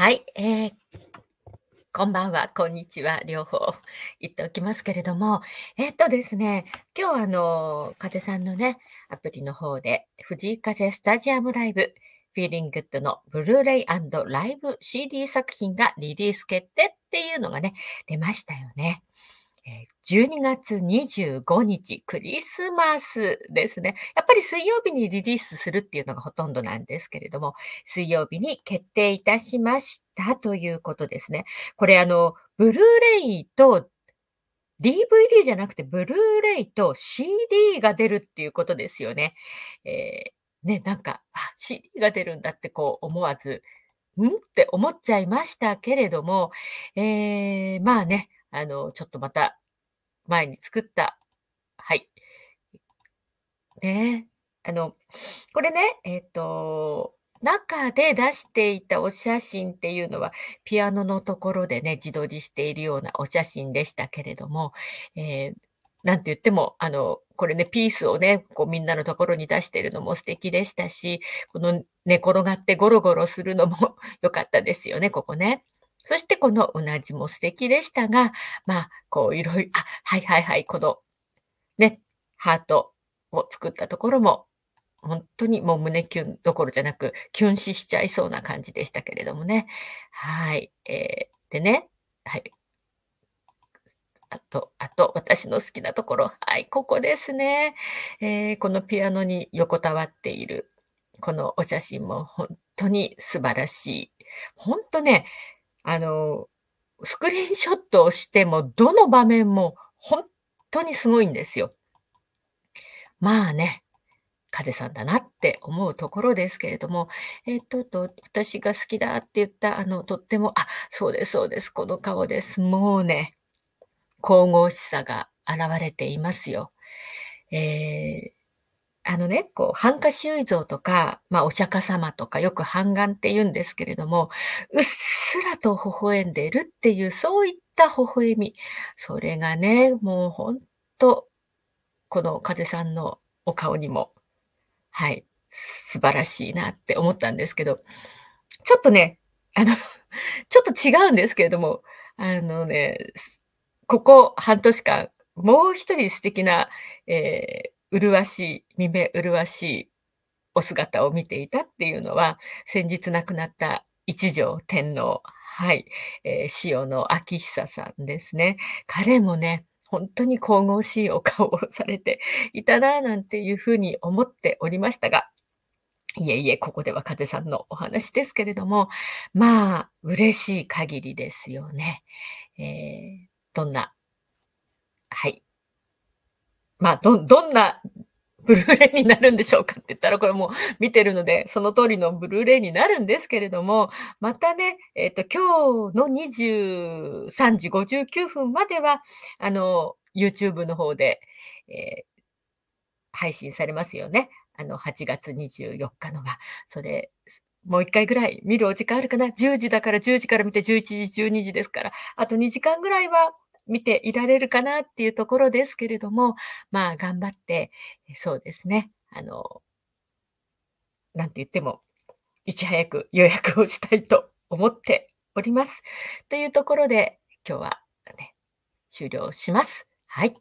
はい、えー、こんばんは、こんにちは、両方言っておきますけれども、えっとですね、今日あの、風さんのね、アプリの方で、藤井風スタジアムライブ、フィーリングッドのブルーレイライブ CD 作品がリリース決定っていうのがね、出ましたよね。12月25日、クリスマスですね。やっぱり水曜日にリリースするっていうのがほとんどなんですけれども、水曜日に決定いたしましたということですね。これあの、ブルーレイと DVD じゃなくて、ブルーレイと CD が出るっていうことですよね。えー、ね、なんか、CD が出るんだってこう思わず、んって思っちゃいましたけれども、えー、まあね、あの、ちょっとまた前に作った、はい。ねあの、これね、えっ、ー、と、中で出していたお写真っていうのは、ピアノのところでね、自撮りしているようなお写真でしたけれども、えー、なんて言っても、あの、これね、ピースをね、こうみんなのところに出してるのも素敵でしたし、この寝転がってゴロゴロするのも 良かったですよね、ここね。そしてこのうなじも素敵でしたが、まあ、こういろいろ、あ、はいはいはい、このね、ハートを作ったところも、本当にもう胸キュンどころじゃなく、キュン死しちゃいそうな感じでしたけれどもね。はい。えー、でね、はい。あと、あと、私の好きなところ。はい、ここですね。えー、このピアノに横たわっている、このお写真も本当に素晴らしい。本当ね、あの、スクリーンショットをしても、どの場面も本当にすごいんですよ。まあね、風さんだなって思うところですけれども、えっと、と、私が好きだって言った、あの、とっても、あ、そうです、そうです、この顔です。もうね、神々しさが現れていますよ。えー、あのね、こう、繁華修像とか、まあ、お釈迦様とか、よく半眼って言うんですけれども、うっすらと微笑んでるっていう、そういった微笑み。それがね、もうほんと、この風さんのお顔にも、はい、素晴らしいなって思ったんですけど、ちょっとね、あの ちょっと違うんですけれども、あのね、ここ半年間、もう一人素敵な、えー麗しい、見目麗しいお姿を見ていたっていうのは、先日亡くなった一条天皇、はい、えー、塩野昭久さんですね。彼もね、本当に神々しいお顔をされていたな、なんていうふうに思っておりましたが、いえいえ、ここでは風さんのお話ですけれども、まあ、嬉しい限りですよね。えー、どんな、はい、まあ、ど、どんなブルーレイになるんでしょうかって言ったら、これもう見てるので、その通りのブルーレイになるんですけれども、またね、えっ、ー、と、今日の23時59分までは、あの、YouTube の方で、えー、配信されますよね。あの、8月24日のが、それ、もう一回ぐらい見るお時間あるかな ?10 時だから10時から見て11時、12時ですから、あと2時間ぐらいは見ていられるかなっていうところですけれども、まあ頑張って、そうですね、あの、なんて言っても、いち早く予約をしたいと思っております。というところで、今日はね、終了します。はい。